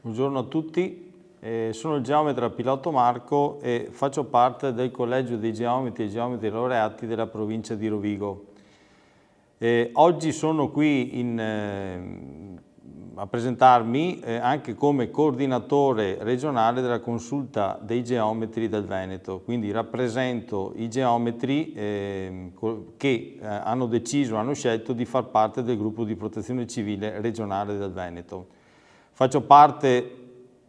Buongiorno a tutti, eh, sono il geometra Piloto Marco e faccio parte del Collegio dei Geometri e Geometri Laureati della provincia di Rovigo. Eh, oggi sono qui in, eh, a presentarmi eh, anche come coordinatore regionale della consulta dei geometri del Veneto, quindi rappresento i geometri ehm, che eh, hanno deciso, hanno scelto di far parte del gruppo di protezione civile regionale del Veneto. Faccio parte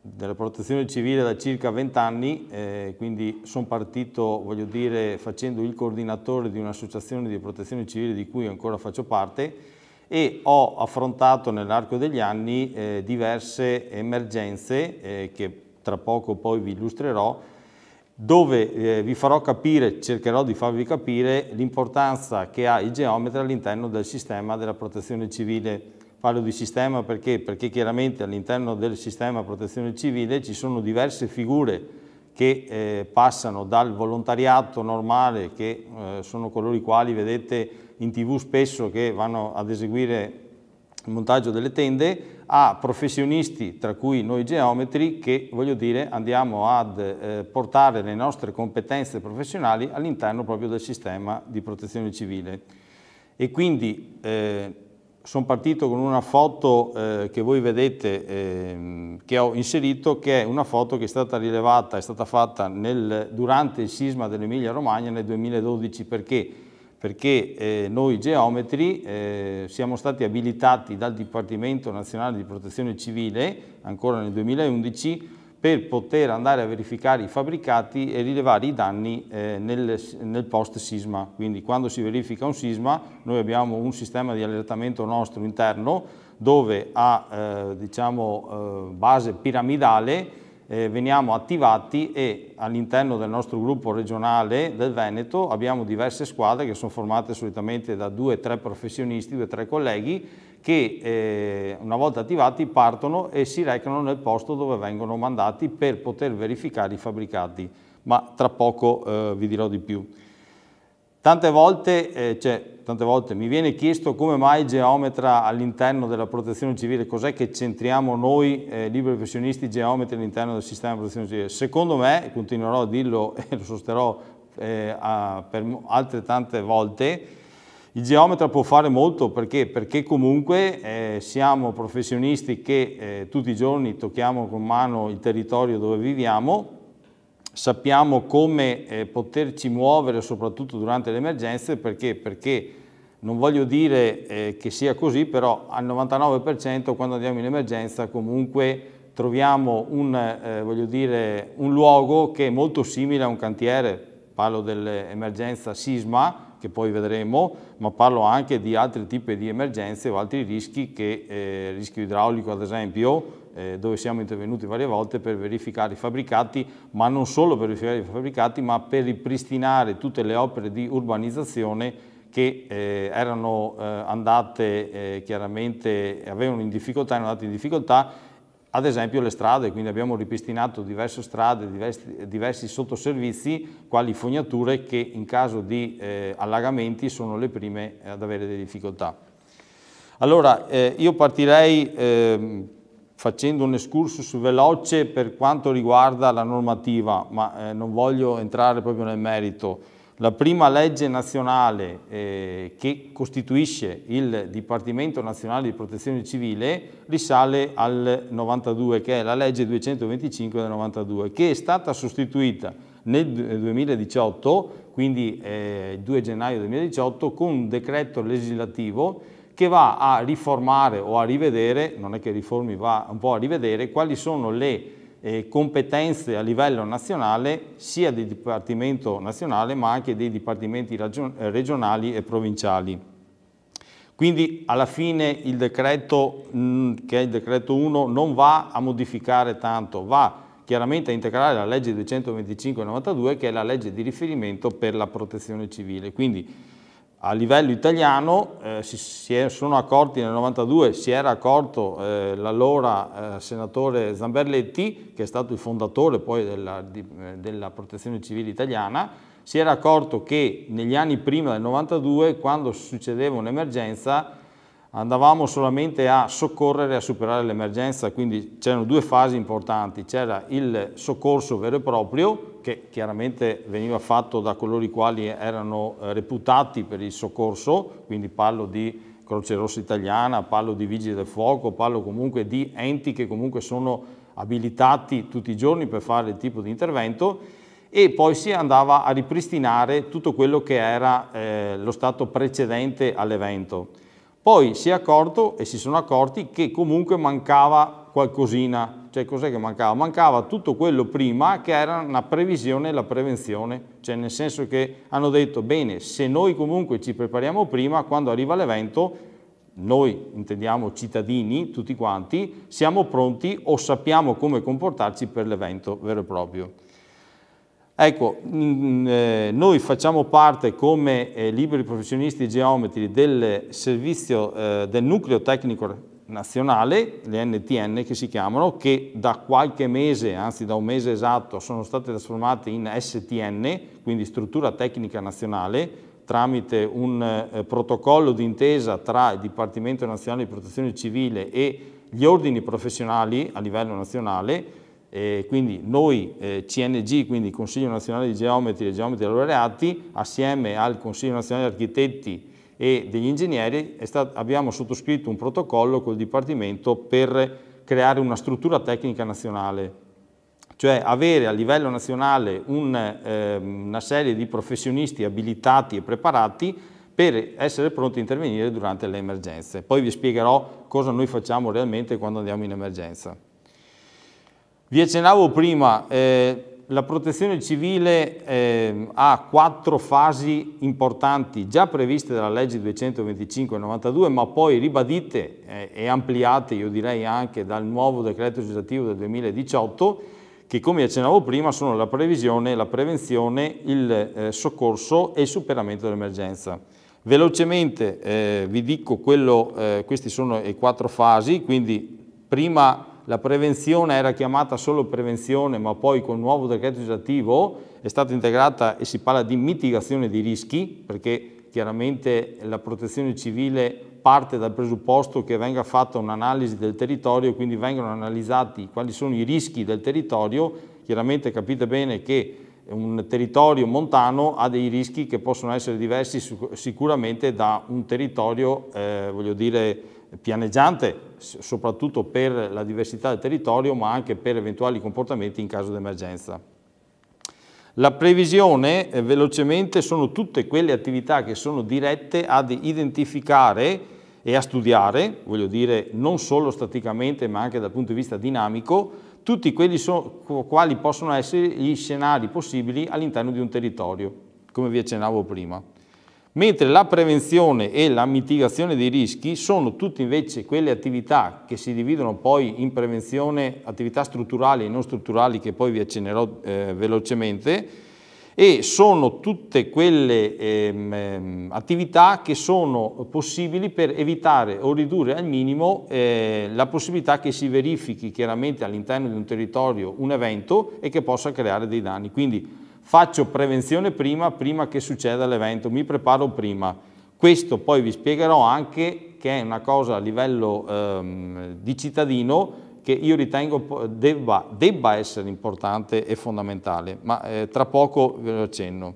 della protezione civile da circa 20 anni, eh, quindi sono partito, voglio dire, facendo il coordinatore di un'associazione di protezione civile di cui ancora faccio parte e ho affrontato nell'arco degli anni eh, diverse emergenze eh, che tra poco poi vi illustrerò, dove eh, vi farò capire, cercherò di farvi capire l'importanza che ha il geometra all'interno del sistema della protezione civile Parlo di sistema perché? Perché chiaramente all'interno del sistema protezione civile ci sono diverse figure che eh, passano dal volontariato normale, che eh, sono coloro i quali vedete in tv spesso che vanno ad eseguire il montaggio delle tende, a professionisti, tra cui noi geometri, che voglio dire andiamo ad eh, portare le nostre competenze professionali all'interno proprio del sistema di protezione civile. E quindi eh, sono partito con una foto eh, che voi vedete eh, che ho inserito che è una foto che è stata rilevata, è stata fatta nel, durante il sisma dell'Emilia Romagna nel 2012 perché, perché eh, noi geometri eh, siamo stati abilitati dal Dipartimento Nazionale di Protezione Civile ancora nel 2011 per poter andare a verificare i fabbricati e rilevare i danni eh, nel, nel, post sisma. Quindi quando si verifica un sisma noi abbiamo un sistema di allertamento nostro interno dove ha eh, diciamo, eh, base piramidale eh, veniamo attivati e all'interno del nostro gruppo regionale del Veneto abbiamo diverse squadre che sono formate solitamente da due o tre professionisti, due o tre colleghi che eh, una volta attivati partono e si recano nel posto dove vengono mandati per poter verificare i fabbricati, ma tra poco eh, vi dirò di più. Tante volte, eh, cioè, tante volte, mi viene chiesto come mai geometra all'interno della protezione civile, cos'è che centriamo noi eh, liberi professionisti geometri all'interno del sistema di protezione civile. Secondo me, continuerò a dirlo e lo sosterrò eh, a, per altre tante volte, il geometra può fare molto perché, perché comunque eh, siamo professionisti che eh, tutti i giorni tocchiamo con mano il territorio dove viviamo sappiamo come eh, poterci muovere soprattutto durante le emergenze perché, perché non voglio dire eh, che sia così, però al 99% quando andiamo in emergenza comunque troviamo un, eh, dire, un luogo che è molto simile a un cantiere, parlo dell'emergenza sisma, che poi vedremo, ma parlo anche di altri tipi di emergenze o altri rischi, che eh, rischio idraulico ad esempio, eh, dove siamo intervenuti varie volte per verificare i fabbricati, ma non solo per verificare i fabbricati, ma per ripristinare tutte le opere di urbanizzazione che eh, erano eh, andate eh, chiaramente, avevano in difficoltà, erano andate in difficoltà ad esempio le strade, quindi abbiamo ripristinato diverse strade, diversi, diversi sottoservizi, quali fognature che in caso di eh, allagamenti sono le prime eh, ad avere delle difficoltà. Allora, eh, io partirei eh, facendo un excursus veloce per quanto riguarda la normativa, ma eh, non voglio entrare proprio nel merito la prima legge nazionale eh, che costituisce il Dipartimento Nazionale di Protezione Civile risale al 92, che è la legge 225 del 92, che è stata sostituita nel 2018, eh, quindi eh, 2 gennaio 2018, con un decreto legislativo che va a riformare o a rivedere, non è che riformi, va un po' a rivedere quali sono le eh, competenze a livello nazionale sia del Dipartimento nazionale ma anche dei dipartimenti eh, regionali e provinciali. Quindi alla fine il decreto, mm, che è il decreto 1, non va a modificare tanto, va chiaramente a integrare la legge 225-92 che è la legge di riferimento per la protezione civile. Quindi a livello italiano eh, si, si sono accorti nel 92, si era accorto eh, l'allora eh, senatore Zamberletti, che è stato il fondatore poi della, di, eh, della, protezione civile italiana, si era accorto che negli anni prima del 92, quando succedeva un'emergenza, andavamo solamente a soccorrere e a superare l'emergenza, quindi c'erano due fasi importanti, c'era il soccorso vero e proprio, che chiaramente veniva fatto da coloro i quali erano eh, reputati per il soccorso, quindi parlo di Croce Rossa Italiana, parlo di Vigili del Fuoco, parlo comunque di enti che comunque sono abilitati tutti i giorni per fare il tipo di intervento, e poi si andava a ripristinare tutto quello che era eh, lo stato precedente all'evento. Poi si è accorto e si sono accorti che comunque mancava qualcosina, cioè cos'è che mancava? Mancava tutto quello prima che era una previsione e la prevenzione, cioè nel senso che hanno detto bene, se noi comunque ci prepariamo prima, quando arriva l'evento, noi intendiamo cittadini, tutti quanti, siamo pronti o sappiamo come comportarci per l'evento vero e proprio. Ecco, eh, noi facciamo parte come eh, liberi professionisti geometri del servizio eh, del nucleo tecnico nazionale, le NTN che si chiamano, che da qualche mese, anzi da un mese esatto, sono state trasformate in STN, quindi struttura tecnica nazionale, tramite un protocollo d'intesa tra il Dipartimento Nazionale di Protezione Civile e gli ordini professionali a livello nazionale, e quindi noi eh, CNG, quindi Consiglio Nazionale di Geometri e Geometri Laureati, assieme al Consiglio Nazionale di Architetti e degli Ingegneri, stato, abbiamo sottoscritto un protocollo col Dipartimento per creare una struttura tecnica nazionale, cioè avere a livello nazionale un, eh, una serie di professionisti abilitati e preparati per essere pronti a intervenire durante le emergenze. Poi vi spiegherò cosa noi facciamo realmente quando andiamo in emergenza. Vi accennavo prima, eh, la protezione civile eh, ha quattro fasi importanti già previste dalla legge 225-92 ma poi ribadite eh, e ampliate io direi anche dal nuovo decreto legislativo del 2018 che come accennavo prima sono la previsione, la prevenzione, il eh, soccorso e il superamento dell'emergenza. Velocemente eh, vi dico quello, eh, queste sono le quattro fasi, quindi prima la prevenzione era chiamata solo prevenzione, ma poi con il nuovo decreto legislativo è stata integrata e si parla di mitigazione dei rischi, perché chiaramente la protezione civile parte dal presupposto che venga fatta un'analisi del territorio, quindi vengono analizzati quali sono i rischi del territorio, chiaramente capite bene che un territorio montano ha dei rischi che possono essere diversi sicuramente da un territorio, eh, voglio dire, pianeggiante soprattutto per la diversità del territorio ma anche per eventuali comportamenti in caso di emergenza. La previsione, eh, velocemente, sono tutte quelle attività che sono dirette ad identificare e a studiare, voglio dire non solo staticamente ma anche dal punto di vista dinamico, tutti quelli so, quali possono essere gli scenari possibili all'interno di un territorio, come vi accennavo prima mentre la prevenzione e la mitigazione dei rischi sono tutte invece quelle attività che si dividono poi in prevenzione, attività strutturali e non strutturali che poi vi accennerò eh, velocemente, e sono tutte quelle ehm, ehm attività che sono possibili per evitare o ridurre al minimo eh, la possibilità che si verifichi chiaramente all'interno di un territorio un evento e che possa creare dei danni. Quindi Faccio prevenzione prima, prima che succeda l'evento, mi preparo prima. Questo poi vi spiegherò anche che è una cosa a livello ehm, di cittadino che io ritengo debba, debba, essere importante e fondamentale, ma eh, tra poco ve eh, lo accenno.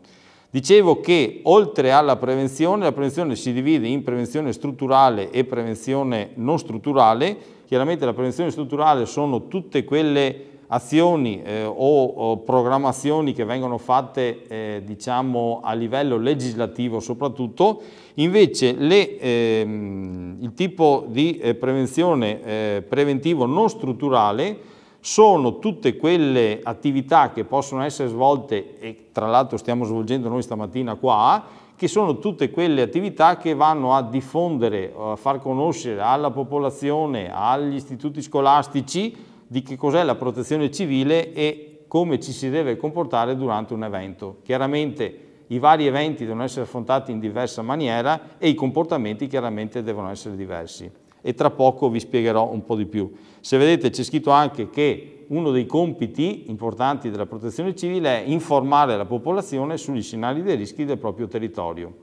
Dicevo che oltre alla prevenzione, la prevenzione si divide in prevenzione strutturale e prevenzione non strutturale. Chiaramente la prevenzione strutturale sono tutte quelle azioni eh, o, o, programmazioni che vengono fatte eh, diciamo, a livello legislativo soprattutto, invece le, ehm, il tipo di eh, prevenzione eh, preventivo non strutturale sono tutte quelle attività che possono essere svolte e tra l'altro stiamo svolgendo noi stamattina qua, che sono tutte quelle attività che vanno a diffondere, a far conoscere alla popolazione, agli istituti scolastici di che cos'è la protezione civile e come ci si deve comportare durante un evento. Chiaramente i vari eventi devono essere affrontati in diversa maniera e i comportamenti chiaramente devono essere diversi. E tra poco vi spiegherò un po' di più. Se vedete c'è scritto anche che uno dei compiti importanti della protezione civile è informare la popolazione sugli scenari dei rischi del proprio territorio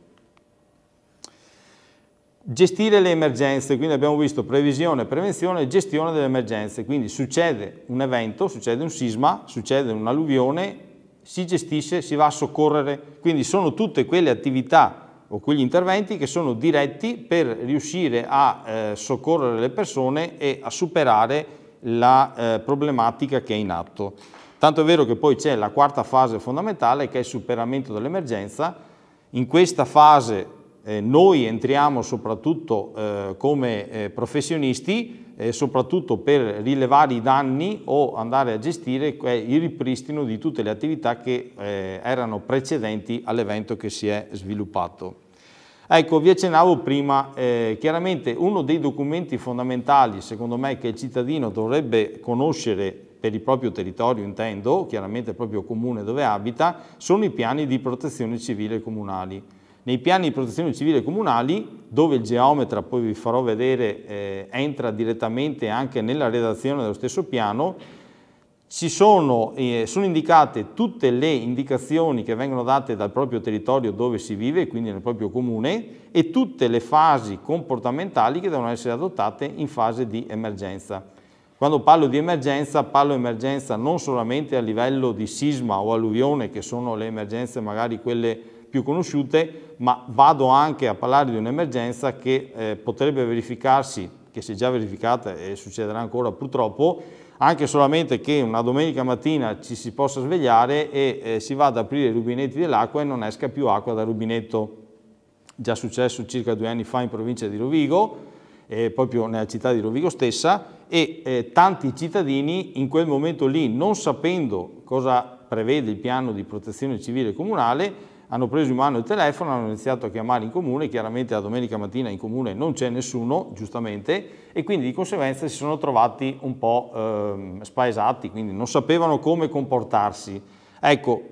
gestire le emergenze, quindi abbiamo visto previsione, prevenzione e gestione delle emergenze, quindi succede un evento, succede un sisma, succede un'alluvione, si gestisce, si va a soccorrere, quindi sono tutte quelle attività o quegli interventi che sono diretti per riuscire a eh, soccorrere le persone e a superare la eh, problematica che è in atto. Tanto è vero che poi c'è la quarta fase fondamentale che è il superamento dell'emergenza, in questa fase eh, noi entriamo soprattutto eh, come eh, professionisti eh, soprattutto per rilevare i danni o andare a gestire eh, il ripristino di tutte le attività che erano precedenti all'evento che si è sviluppato. Ecco, vi accennavo prima, eh, chiaramente uno dei documenti fondamentali, secondo me, che il cittadino dovrebbe conoscere per il proprio territorio, intendo, chiaramente il proprio comune dove abita, sono i piani di protezione civile comunali nei piani di protezione civile comunali, dove il geometra, poi vi farò vedere, eh, entra direttamente anche nella redazione dello stesso piano, sono, eh, sono, indicate tutte le indicazioni che vengono date dal proprio territorio dove si vive, quindi nel proprio comune, e tutte le fasi comportamentali che devono essere adottate in fase di emergenza. Quando parlo di emergenza, parlo emergenza non solamente a livello di sisma o alluvione, che sono le emergenze magari quelle più conosciute, ma vado anche a parlare di un'emergenza che eh, potrebbe verificarsi, che si è già verificata e succederà ancora purtroppo, anche solamente che una domenica mattina ci si possa svegliare e eh, si vada ad aprire i rubinetti dell'acqua e non esca più acqua dal rubinetto. Già successo circa due anni fa in provincia di Rovigo, eh, proprio nella città di Rovigo stessa, e eh, tanti cittadini in quel momento lì, non sapendo cosa prevede il piano di protezione civile comunale, hanno preso in mano il telefono, hanno iniziato a chiamare in comune, chiaramente la domenica mattina in comune non c'è nessuno, giustamente, e quindi di conseguenza si sono trovati un po' ehm, spaesati, quindi non sapevano come comportarsi. Ecco,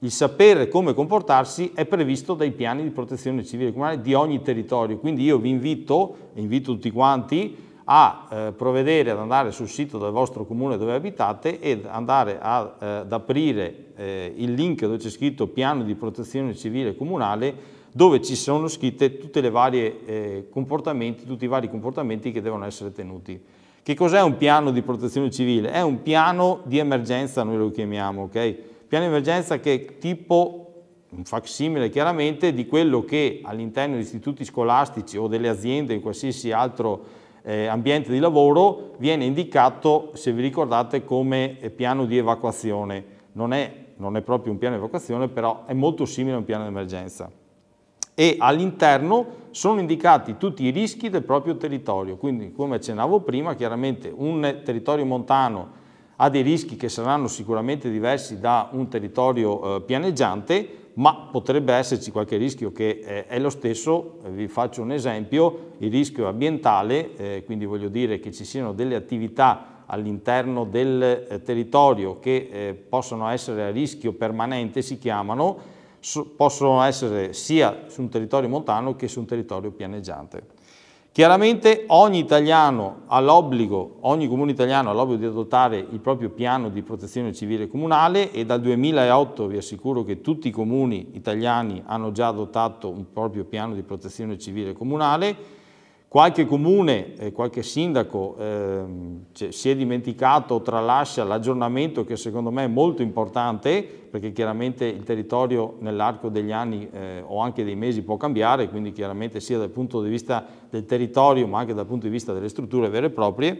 il sapere come comportarsi è previsto dai piani di protezione civile comunale di ogni territorio, quindi io vi invito, invito tutti quanti, a eh, provvedere ad andare sul sito del vostro comune dove abitate ed andare a, eh, ad aprire eh, il link dove c'è scritto piano di protezione civile comunale dove ci sono scritte eh, tutti i vari comportamenti che devono essere tenuti. Che cos'è un piano di protezione civile? È un piano di emergenza, noi lo chiamiamo, ok? Piano di emergenza che è tipo un facsimile chiaramente di quello che all'interno di istituti scolastici o delle aziende in qualsiasi altro eh, ambiente di lavoro viene indicato, se vi ricordate, come eh, piano di evacuazione. Non è, non è proprio un piano di evacuazione, però è molto simile a un piano di emergenza. E all'interno sono indicati tutti i rischi del proprio territorio. Quindi, come accennavo prima, chiaramente un territorio montano ha dei rischi che saranno sicuramente diversi da un territorio eh, pianeggiante, ma potrebbe esserci qualche rischio che eh, è lo stesso, vi faccio un esempio, il rischio ambientale, eh, quindi voglio dire che ci siano delle attività all'interno del eh, territorio che eh, possono essere a rischio permanente, si chiamano, possono essere sia su un territorio montano che su un territorio pianeggiante. Chiaramente ogni italiano ha l'obbligo, ogni comune italiano ha l'obbligo di adottare il proprio piano di protezione civile comunale e dal 2008 vi assicuro che tutti i comuni italiani hanno già adottato un proprio piano di protezione civile comunale Qualche comune, eh, qualche sindaco eh, si è dimenticato, o tralascia l'aggiornamento che secondo me è molto importante perché chiaramente il territorio nell'arco degli anni eh, o anche dei mesi può cambiare, quindi chiaramente sia dal punto di vista del territorio ma anche dal punto di vista delle strutture vere e proprie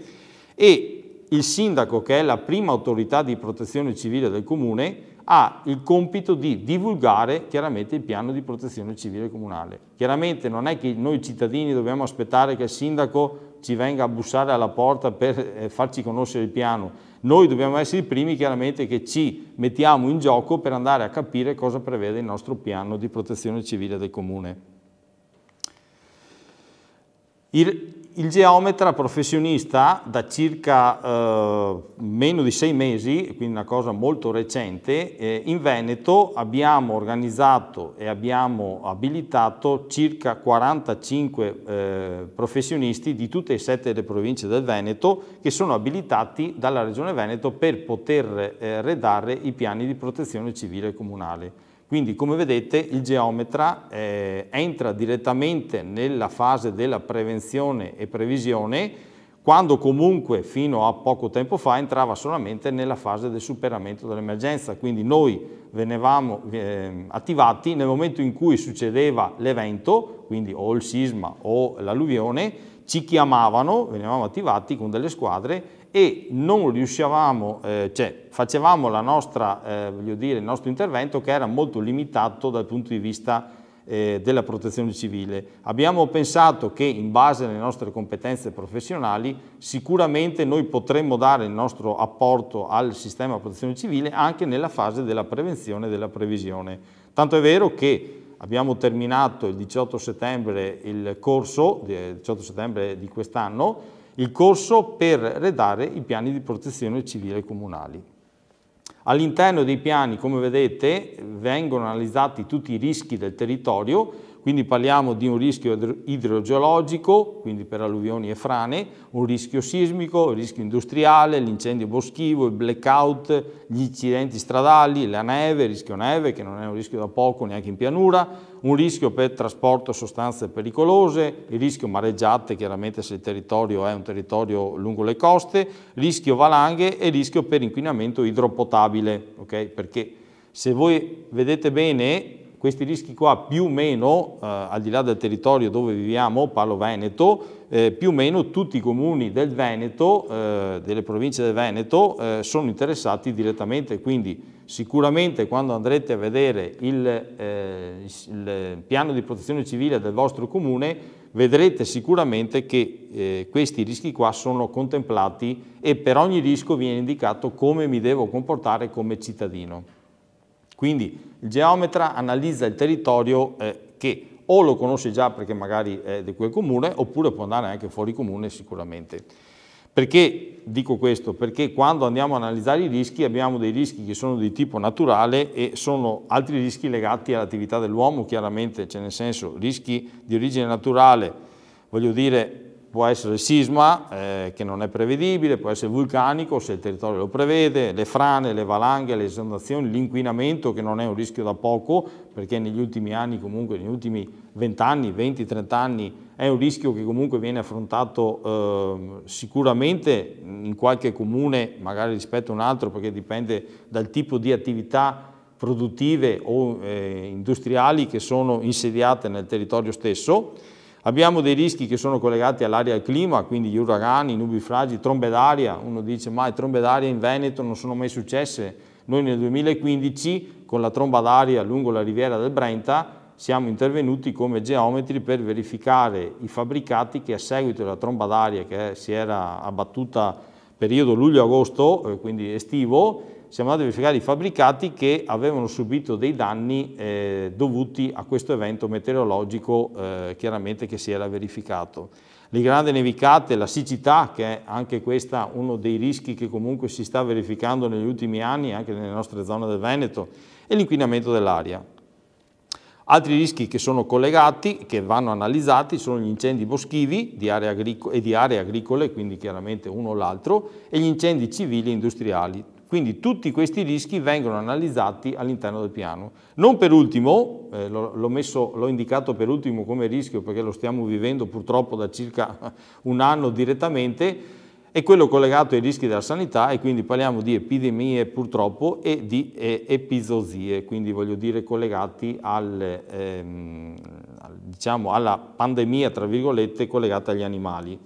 e il sindaco che è la prima autorità di protezione civile del comune ha il compito di divulgare chiaramente il piano di protezione civile comunale. Chiaramente non è che noi cittadini dobbiamo aspettare che il sindaco ci venga a bussare alla porta per eh, farci conoscere il piano. Noi dobbiamo essere i primi chiaramente che ci mettiamo in gioco per andare a capire cosa prevede il nostro piano di protezione civile del comune. Il il geometra professionista da circa eh, meno di sei mesi, quindi una cosa molto recente, eh, in Veneto abbiamo organizzato e abbiamo abilitato circa 45 eh, professionisti di tutte e sette le province del Veneto che sono abilitati dalla Regione Veneto per poter eh, redare i piani di protezione civile comunale. Quindi come vedete il geometra eh, entra direttamente nella fase della prevenzione e previsione quando comunque fino a poco tempo fa entrava solamente nella fase del superamento dell'emergenza. Quindi noi venivamo eh, attivati nel momento in cui succedeva l'evento, quindi o il sisma o l'alluvione, ci chiamavano, venivamo attivati con delle squadre e non riuscivamo, eh, cioè facevamo nostra, eh, dire, il nostro intervento che era molto limitato dal punto di vista eh, della protezione civile. Abbiamo pensato che in base alle nostre competenze professionali sicuramente noi potremmo dare il nostro apporto al sistema protezione civile anche nella fase della prevenzione e della previsione. Tanto è vero che Abbiamo terminato il 18 settembre il corso, 18 eh, settembre di quest'anno, il corso per redare i piani di protezione civile comunali. All'interno dei piani, come vedete, vengono analizzati tutti i rischi del territorio quindi parliamo di un rischio idrogeologico, quindi per alluvioni e frane, un rischio sismico, un rischio industriale, l'incendio boschivo, il blackout, gli incidenti stradali, la neve, il rischio neve che non è un rischio da poco neanche in pianura, un rischio per trasporto sostanze pericolose, il rischio mareggiate chiaramente se il territorio è un territorio lungo le coste, rischio valanghe e rischio per inquinamento idropotabile, ok? perché se voi vedete bene questi rischi qua più o meno, eh, al di là del territorio dove viviamo, Palo Veneto, eh, più o meno tutti i comuni del Veneto, eh, delle province del Veneto, eh, sono interessati direttamente, quindi sicuramente quando andrete a vedere eh, il, il piano di protezione civile del vostro comune, vedrete sicuramente che eh, questi rischi qua sono contemplati e per ogni rischio viene indicato come mi devo comportare come cittadino. Quindi il geometra analizza il territorio eh, che o lo conosce già perché magari è di quel comune oppure può andare anche fuori comune sicuramente. Perché dico questo? Perché quando andiamo ad analizzare i rischi abbiamo dei rischi che sono di tipo naturale e sono altri rischi legati all'attività dell'uomo chiaramente, cioè nel senso rischi di origine naturale, voglio dire può essere sisma eh, che non è prevedibile, può essere vulcanico se il territorio lo prevede, le frane, le valanghe, le esondazioni, l'inquinamento che non è un rischio da poco perché negli ultimi anni comunque, negli ultimi 20 anni, 20-30 anni è un rischio che comunque viene affrontato eh, sicuramente in qualche comune magari rispetto a un altro perché dipende dal tipo di attività produttive o eh, industriali che sono insediate nel territorio stesso Abbiamo dei rischi che sono collegati all'aria e al clima, quindi gli uragani, i nubifragi, trombe d'aria. Uno dice, ma le trombe d'aria in Veneto non sono mai successe. Noi nel 2015, con la tromba d'aria lungo la riviera del Brenta, siamo intervenuti come geometri per verificare i fabbricati che a seguito della tromba d'aria che si era abbattuta periodo luglio-agosto, eh, quindi estivo, siamo andati a verificare i fabbricati che avevano subito dei danni eh, dovuti a questo evento meteorologico eh, chiaramente che si era verificato. Le grandi nevicate, la siccità, che è anche questa uno dei rischi che comunque si sta verificando negli ultimi anni anche nelle nostre zone del Veneto, e l'inquinamento dell'aria. Altri rischi che sono collegati, che vanno analizzati, sono gli incendi boschivi di aree e di aree agricole, quindi chiaramente uno o l'altro, e gli incendi civili e industriali. Quindi tutti questi rischi vengono analizzati all'interno del piano. Non per ultimo, eh, l'ho indicato per ultimo come rischio perché lo stiamo vivendo purtroppo da circa un anno direttamente, è quello collegato ai rischi della sanità e quindi parliamo di epidemie purtroppo e di eh, epizozie, quindi voglio dire collegati al, ehm, diciamo alla pandemia, tra virgolette, collegata agli animali.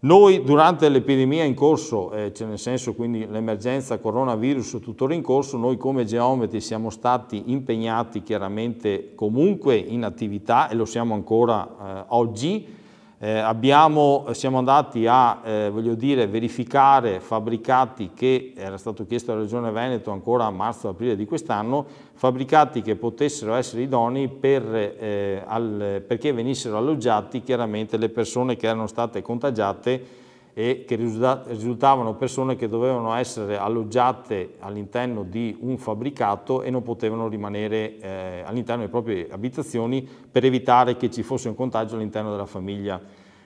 Noi durante l'epidemia in corso, eh, cioè nel senso quindi l'emergenza coronavirus tuttora in corso, noi come geometri siamo stati impegnati chiaramente comunque in attività e lo siamo ancora eh, oggi, eh, abbiamo, eh, siamo andati a eh, dire, verificare fabbricati che, era stato chiesto alla Regione Veneto ancora a marzo-aprile di quest'anno, fabbricati che potessero essere idoni per, eh, al, perché venissero alloggiati chiaramente le persone che erano state contagiate e che risultavano persone che dovevano essere alloggiate all'interno di un fabbricato e non potevano rimanere eh, all'interno delle proprie abitazioni per evitare che ci fosse un contagio all'interno della famiglia.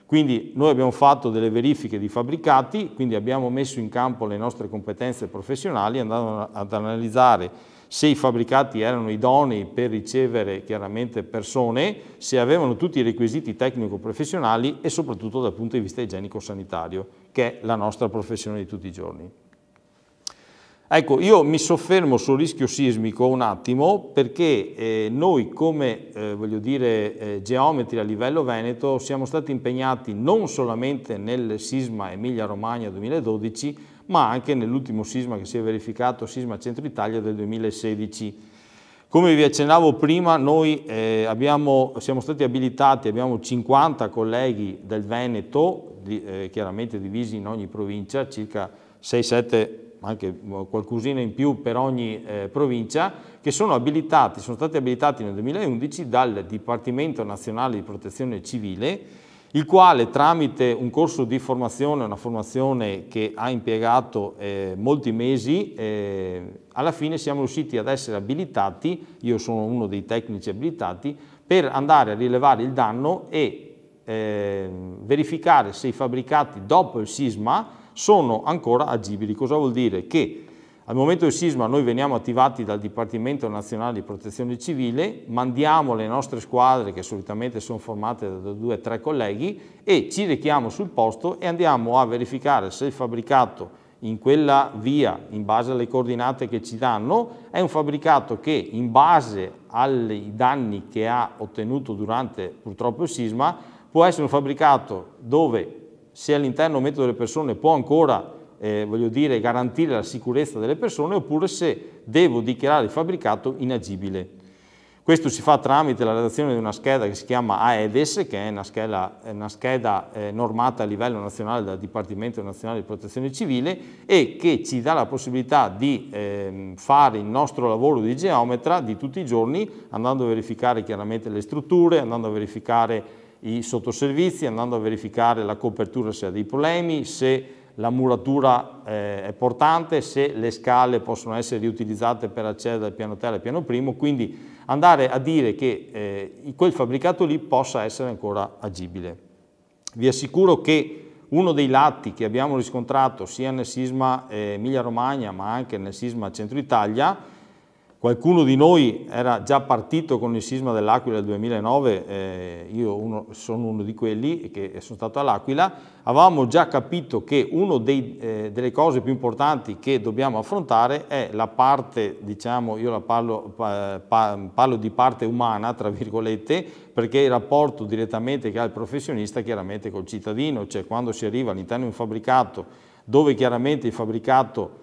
Quindi noi abbiamo fatto delle verifiche di fabbricati, quindi abbiamo messo in campo le nostre competenze professionali andando ad analizzare se i fabbricati erano idonei per ricevere chiaramente persone, se avevano tutti i requisiti tecnico-professionali e soprattutto dal punto di vista igienico-sanitario, che è la nostra professione di tutti i giorni. Ecco, io mi soffermo sul rischio sismico un attimo perché eh, noi come, eh, voglio dire, eh, geometri a livello veneto siamo stati impegnati non solamente nel sisma Emilia-Romagna 2012, ma anche nell'ultimo sisma che si è verificato, sisma Centro Italia del 2016. Come vi accennavo prima, noi eh, abbiamo, siamo stati abilitati, abbiamo 50 colleghi del Veneto, di, eh, chiaramente divisi in ogni provincia, circa 6-7, anche qualcosina in più per ogni eh, provincia, che sono abilitati, sono stati abilitati nel 2011 dal Dipartimento Nazionale di Protezione Civile, il quale tramite un corso di formazione, una formazione che ha impiegato eh, molti mesi, eh, alla fine siamo riusciti ad essere abilitati, io sono uno dei tecnici abilitati, per andare a rilevare il danno e eh, verificare se i fabbricati dopo il sisma sono ancora agibili. Cosa vuol dire? Che al momento del sisma noi veniamo attivati dal Dipartimento Nazionale di Protezione Civile, mandiamo le nostre squadre, che solitamente sono formate da due o tre colleghi, e ci richiamo sul posto e andiamo a verificare se il fabbricato in quella via, in base alle coordinate che ci danno, è un fabbricato che in base ai danni che ha ottenuto durante purtroppo il sisma, può essere un fabbricato dove se all'interno metodo delle persone può ancora eh, voglio dire, garantire la sicurezza delle persone oppure se devo dichiarare il fabbricato inagibile. Questo si fa tramite la redazione di una scheda che si chiama AEDES, che è una scheda, una scheda eh, normata a livello nazionale dal Dipartimento Nazionale di Protezione Civile e che ci dà la possibilità di eh, fare il nostro lavoro di geometra di tutti i giorni, andando a verificare chiaramente le strutture, andando a verificare i sottoservizi, andando a verificare la copertura se ha dei problemi, se la muratura eh, è portante, se le scale possono essere riutilizzate per accedere al piano terra e al piano primo, quindi andare a dire che eh, quel fabbricato lì possa essere ancora agibile. Vi assicuro che uno dei lati che abbiamo riscontrato sia nel sisma eh, Emilia-Romagna ma anche nel sisma Centro Italia Qualcuno di noi era già partito con il sisma dell'Aquila del 2009, eh, io uno, sono uno di quelli che sono stato all'Aquila, avevamo già capito che una eh, delle cose più importanti che dobbiamo affrontare è la parte, diciamo, io la parlo, pa, pa, parlo di parte umana, tra virgolette, perché il rapporto direttamente che ha il professionista chiaramente col cittadino, cioè quando si arriva all'interno di un fabbricato dove chiaramente il fabbricato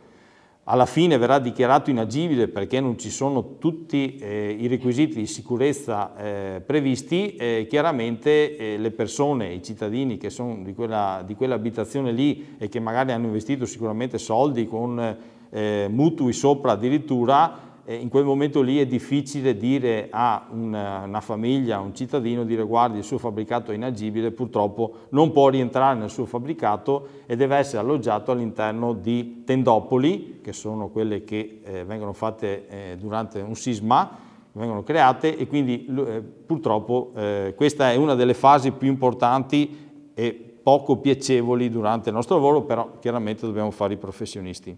alla fine verrà dichiarato inagibile perché non ci sono tutti eh, i requisiti di sicurezza eh, previsti, eh, chiaramente eh, le persone, i cittadini che sono di, quella abitazione lì e che magari hanno investito sicuramente soldi con eh, mutui sopra addirittura, eh, in quel momento lì è difficile dire a una, una famiglia, a un cittadino, dire guardi il suo fabbricato è inagibile, purtroppo non può rientrare nel suo fabbricato e deve essere alloggiato all'interno di tendopoli, che sono quelle che eh, vengono fatte eh, durante un sisma, vengono create e quindi eh, purtroppo eh, questa è una delle fasi più importanti e poco piacevoli durante il nostro lavoro, però chiaramente dobbiamo fare i professionisti.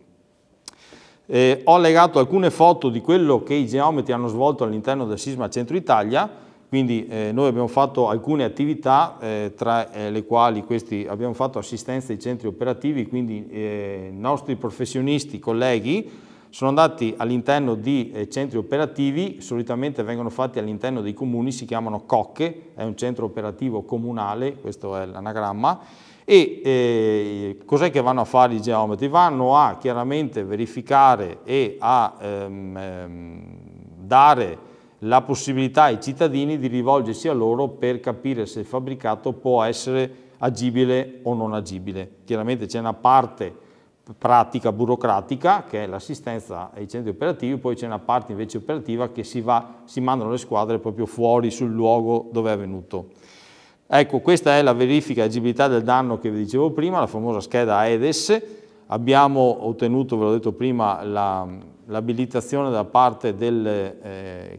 Eh, ho legato alcune foto di quello che i geometri hanno svolto all'interno del Sisma Centro Italia, quindi eh, noi abbiamo fatto alcune attività eh, tra eh, le quali questi, abbiamo fatto assistenza ai centri operativi, quindi eh, i nostri professionisti, colleghi, sono andati all'interno di eh, centri operativi, solitamente vengono fatti all'interno dei comuni, si chiamano COCCHE, è un centro operativo comunale, questo è l'anagramma, e eh, cos'è che vanno a fare i geometri? Vanno a chiaramente verificare e a ehm, ehm, dare la possibilità ai cittadini di rivolgersi a loro per capire se il fabbricato può essere agibile o non agibile. Chiaramente c'è una parte pratica burocratica che è l'assistenza ai centri operativi, poi c'è una parte invece operativa che si, va, si mandano le squadre proprio fuori sul luogo dove è avvenuto. Ecco, questa è la verifica agibilità del danno che vi dicevo prima, la famosa scheda AEDES. Abbiamo ottenuto, ve l'ho detto prima, l'abilitazione da parte del, eh,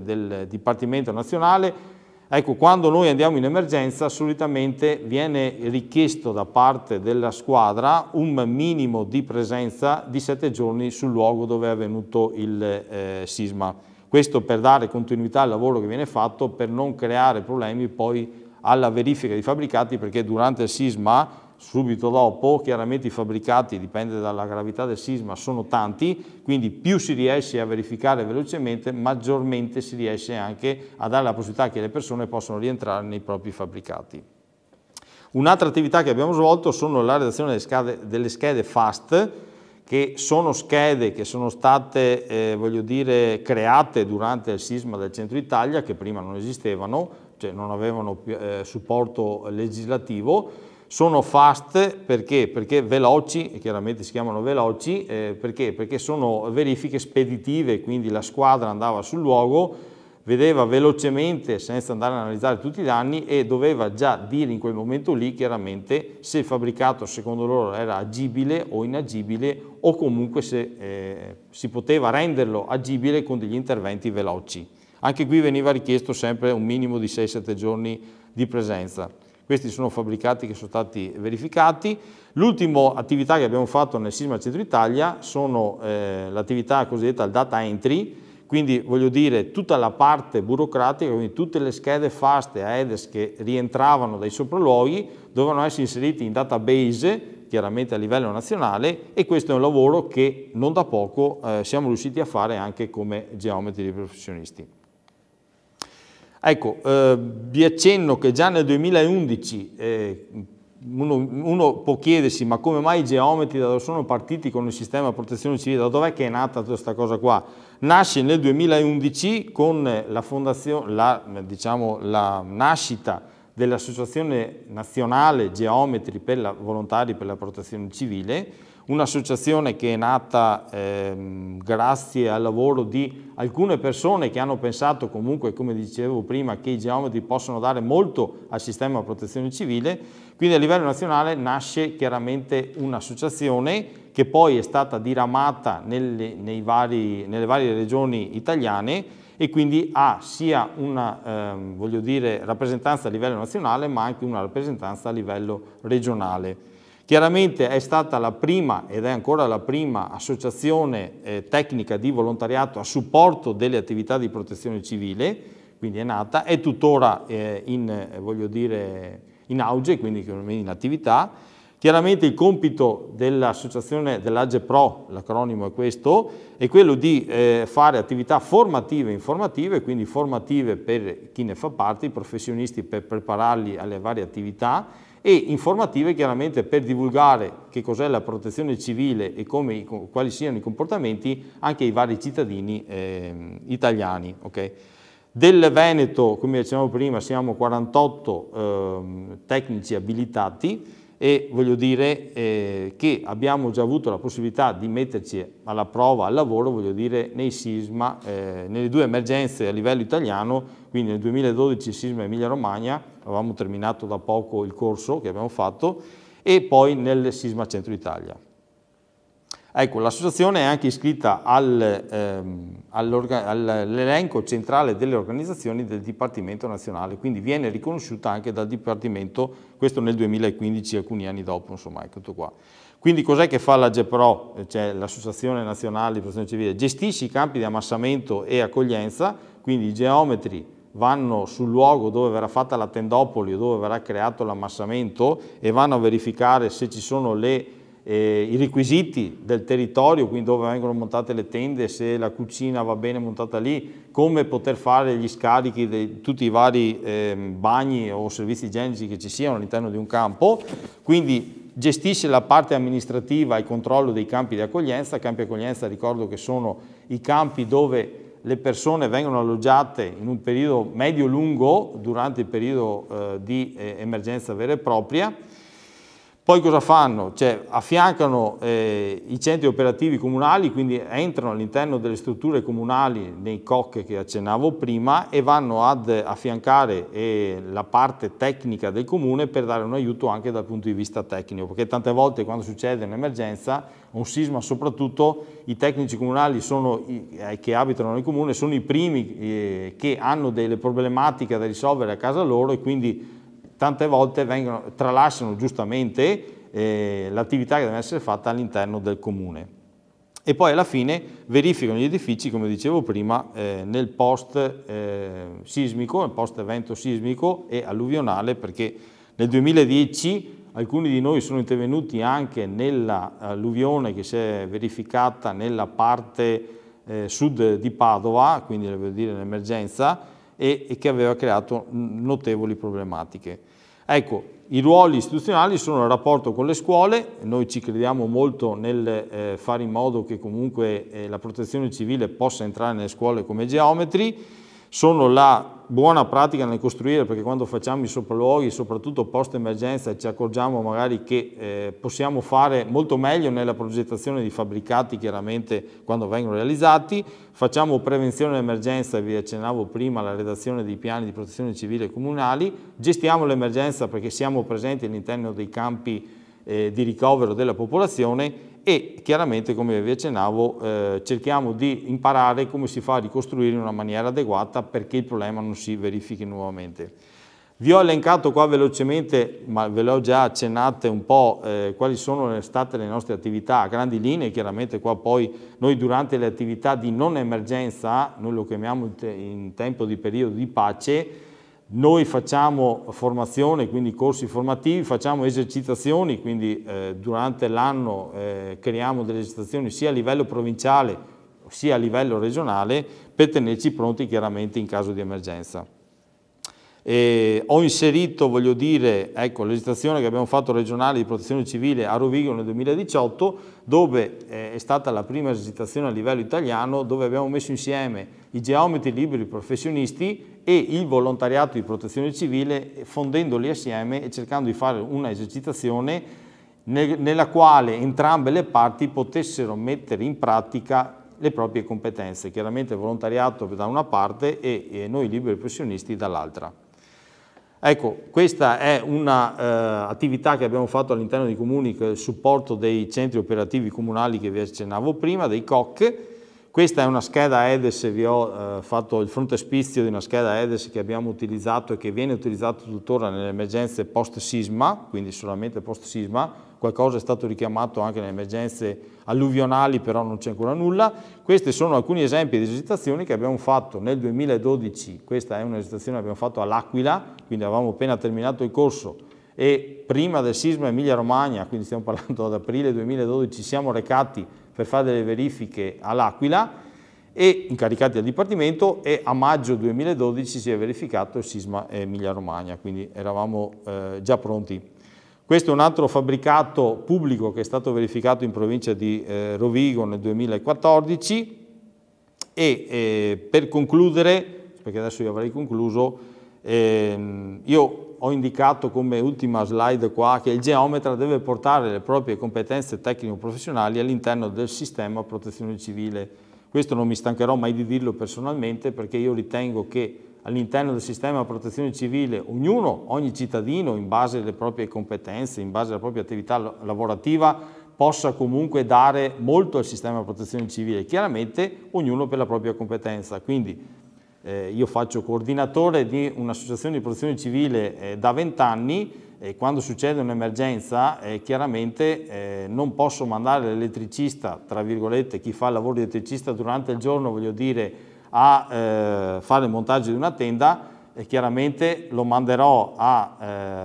del Dipartimento Nazionale, Ecco, quando noi andiamo in emergenza solitamente viene richiesto da parte della squadra un minimo di presenza di sette giorni sul luogo dove è avvenuto il eh, sisma. Questo per dare continuità al lavoro che viene fatto, per non creare problemi poi alla verifica dei fabbricati, perché durante il sisma subito dopo, chiaramente i fabbricati, dipende dalla gravità del sisma, sono tanti, quindi più si riesce a verificare velocemente, maggiormente si riesce anche a dare la possibilità che le persone possano rientrare nei propri fabbricati. Un'altra attività che abbiamo svolto sono la redazione delle schede, delle schede FAST, che sono schede che sono state, eh, voglio dire, create durante il sisma del centro Italia, che prima non esistevano, cioè non avevano eh, supporto legislativo, sono fast perché? Perché veloci, chiaramente si chiamano veloci, eh, perché? Perché sono verifiche speditive, quindi la squadra andava sul luogo, vedeva velocemente senza andare ad analizzare tutti i danni e doveva già dire in quel momento lì chiaramente se il fabbricato secondo loro era agibile o inagibile o comunque se eh, si poteva renderlo agibile con degli interventi veloci. Anche qui veniva richiesto sempre un minimo di 6-7 giorni di presenza. Questi sono fabbricati che sono stati verificati. L'ultima attività che abbiamo fatto nel sisma Centro Italia sono eh, l'attività cosiddetta data entry, quindi voglio dire tutta la parte burocratica, quindi tutte le schede FAST e AEDES che rientravano dai sopralluoghi dovevano essere inserite in database, chiaramente a livello nazionale, e questo è un lavoro che non da poco eh, siamo riusciti a fare anche come geometri professionisti. Ecco, eh, vi accenno che già nel 2011 eh, uno, uno, può chiedersi ma come mai i geometri da dove sono partiti con il sistema di protezione civile, da dov'è che è nata questa cosa qua? Nasce nel 2011 con la, la, diciamo, la nascita dell'Associazione Nazionale Geometri per la, Volontari per la Protezione Civile un'associazione che è nata ehm, grazie al lavoro di alcune persone che hanno pensato comunque, come dicevo prima, che i geometri possono dare molto al sistema protezione civile, quindi a livello nazionale nasce chiaramente un'associazione che poi è stata diramata nelle, vari, nelle varie regioni italiane e quindi ha sia una ehm, dire, rappresentanza a livello nazionale ma anche una rappresentanza a livello regionale. Chiaramente è stata la prima ed è ancora la prima associazione eh, tecnica di volontariato a supporto delle attività di protezione civile, quindi è nata, è tuttora eh, in, eh, voglio dire, in auge, quindi in attività. Chiaramente il compito dell'associazione dell'AGE Pro, l'acronimo è questo, è quello di eh, fare attività formative e informative, quindi formative per chi ne fa parte, i professionisti per prepararli alle varie attività, e informative chiaramente per divulgare che cos'è la protezione civile e come, quali siano i comportamenti anche ai vari cittadini eh, italiani. Okay? Del Veneto, come dicevamo prima, siamo 48 eh, tecnici abilitati, e voglio dire eh, che abbiamo già avuto la possibilità di metterci alla prova, al lavoro, voglio dire, nei sisma, eh, nelle due emergenze a livello italiano, quindi nel 2012 sisma Emilia-Romagna, avevamo terminato da poco il corso che abbiamo fatto, e poi nel sisma Centro Italia. Ecco, l'associazione è anche iscritta al, ehm, all'elenco centrale delle organizzazioni del Dipartimento Nazionale, quindi viene riconosciuta anche dal Dipartimento, questo nel 2015, alcuni anni dopo, insomma, è ecco, tutto qua. Quindi cos'è che fa la GEPRO, cioè l'Associazione Nazionale di Protezione Civile? Gestisce i campi di ammassamento e accoglienza, quindi i geometri vanno sul luogo dove verrà fatta la tendopoli o dove verrà creato l'ammassamento e vanno a verificare se ci sono le eh, i requisiti del territorio, quindi dove vengono montate le tende, se la cucina va bene montata lì, come poter fare gli scarichi di tutti i vari eh, bagni o servizi igienici che ci siano all'interno di un campo, quindi gestisce la parte amministrativa e controllo dei campi di accoglienza, campi di accoglienza ricordo che sono i campi dove le persone vengono alloggiate in un periodo medio-lungo durante il periodo eh, di eh, emergenza vera e propria, poi cosa fanno? Cioè, affiancano eh, i centri operativi comunali, quindi entrano all'interno delle strutture comunali nei COC che accennavo prima e vanno ad affiancare eh, la parte tecnica del comune per dare un aiuto anche dal punto di vista tecnico, perché tante volte quando succede un'emergenza, un sisma soprattutto, i tecnici comunali sono, eh, che abitano nel comune sono i primi eh, che hanno delle problematiche da risolvere a casa loro e quindi tante volte vengono, tralasciano giustamente eh, l'attività che deve essere fatta all'interno del comune. E poi alla fine verificano gli edifici, come dicevo prima, eh, nel post eh, sismico, nel post evento sismico e alluvionale, perché nel 2010 alcuni di noi sono intervenuti anche nell'alluvione che si è verificata nella parte eh, sud di Padova, quindi nell'emergenza, e, e che aveva creato notevoli problematiche. Ecco, i ruoli istituzionali sono il rapporto con le scuole, noi ci crediamo molto nel eh, fare in modo che comunque eh, la protezione civile possa entrare nelle scuole come geometri, sono la buona pratica nel costruire, perché quando facciamo i sopralluoghi, soprattutto post emergenza, ci accorgiamo magari che eh, possiamo fare molto meglio nella progettazione di fabbricati, chiaramente quando vengono realizzati, facciamo prevenzione emergenza, vi accennavo prima, la redazione dei piani di protezione civile comunali, gestiamo l'emergenza perché siamo presenti all'interno dei campi eh, di ricovero della popolazione e chiaramente, come vi accennavo, eh, cerchiamo di imparare come si fa a ricostruire in una maniera adeguata perché il problema non si verifichi nuovamente. Vi ho elencato qua velocemente, ma ve le ho già accennate un po', eh, quali sono state le nostre attività a grandi linee, chiaramente qua poi noi durante le attività di non emergenza, noi lo chiamiamo in tempo di periodo di pace, noi facciamo formazione, quindi corsi formativi, facciamo esercitazioni, quindi eh, durante l'anno eh, creiamo delle esercitazioni sia a livello provinciale sia a livello regionale per tenerci pronti chiaramente in caso di emergenza. E ho inserito, voglio dire, ecco, l'esitazione che abbiamo fatto regionale di protezione civile a Rovigo nel 2018, dove eh, è stata la prima esitazione a livello italiano, dove abbiamo messo insieme i geometri liberi professionisti e il volontariato di protezione civile, eh, fondendoli assieme e cercando di fare una esercitazione nella quale entrambe le parti potessero mettere in pratica le proprie competenze, chiaramente volontariato da una parte e, e noi liberi professionisti dall'altra. Ecco, questa è un'attività eh, che abbiamo fatto all'interno dei comuni, il supporto dei centri operativi comunali che vi accennavo prima, dei COC. Questa è una scheda EDES, vi ho eh, fatto il frontespizio di una scheda EDES che abbiamo utilizzato e che viene utilizzato tuttora nelle emergenze post-sisma, quindi solamente post-sisma, qualcosa è stato richiamato anche nelle emergenze alluvionali, però non c'è ancora nulla. Questi sono alcuni esempi di esercitazioni che abbiamo fatto nel 2012, questa è un'esercitazione che abbiamo fatto all'Aquila, quindi avevamo appena terminato il corso e prima del sisma Emilia-Romagna, quindi stiamo parlando ad aprile 2012, ci siamo recati per fare delle verifiche all'Aquila e incaricati al Dipartimento e a maggio 2012 si è verificato il sisma Emilia-Romagna, quindi eravamo eh, già pronti. Questo è un altro fabbricato pubblico che è stato verificato in provincia di eh, Rovigo nel 2014 e eh, per concludere, perché adesso io avrei concluso, ehm, io ho indicato come ultima slide qua che il geometra deve portare le proprie competenze tecnico-professionali all'interno del sistema protezione civile. Questo non mi stancherò mai di dirlo personalmente perché io ritengo che all'interno del sistema di protezione civile, ognuno, ogni cittadino, in base alle proprie competenze, in base alla propria attività lavorativa, possa comunque dare molto al sistema di protezione civile, chiaramente ognuno per la propria competenza. Quindi eh, io faccio coordinatore di un'associazione di protezione civile eh, da anni e quando succede un'emergenza eh, chiaramente eh, non posso mandare l'elettricista, tra virgolette, chi fa il lavoro di elettricista durante il giorno, voglio dire, a eh, fare il montaggio di una tenda e chiaramente lo manderò a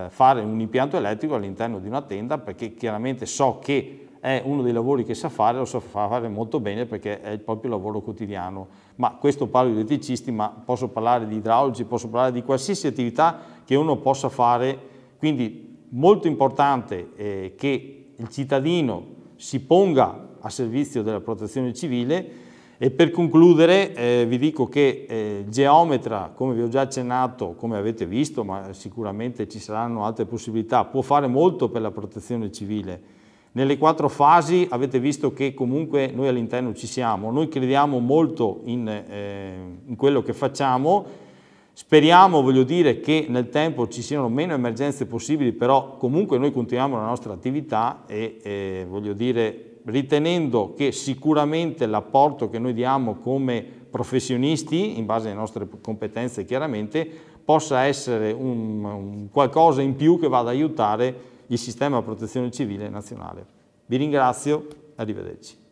eh, fare un impianto elettrico all'interno di una tenda perché chiaramente so che è uno dei lavori che sa fare, lo sa fare molto bene perché è il proprio lavoro quotidiano. Ma questo parlo di elettricisti, ma posso parlare di idraulici, posso parlare di qualsiasi attività che uno possa fare. Quindi molto importante eh, che il cittadino si ponga a servizio della protezione civile e per concludere eh, vi dico che eh, Geometra, come vi ho già accennato, come avete visto, ma sicuramente ci saranno altre possibilità, può fare molto per la protezione civile. Nelle quattro fasi avete visto che comunque noi all'interno ci siamo, noi crediamo molto in, eh, in quello che facciamo, speriamo voglio dire, che nel tempo ci siano meno emergenze possibili, però comunque noi continuiamo la nostra attività e eh, voglio dire ritenendo che sicuramente l'apporto che noi diamo come professionisti, in base alle nostre competenze chiaramente, possa essere un, un qualcosa in più che vada ad aiutare il sistema protezione civile nazionale. Vi ringrazio, arrivederci.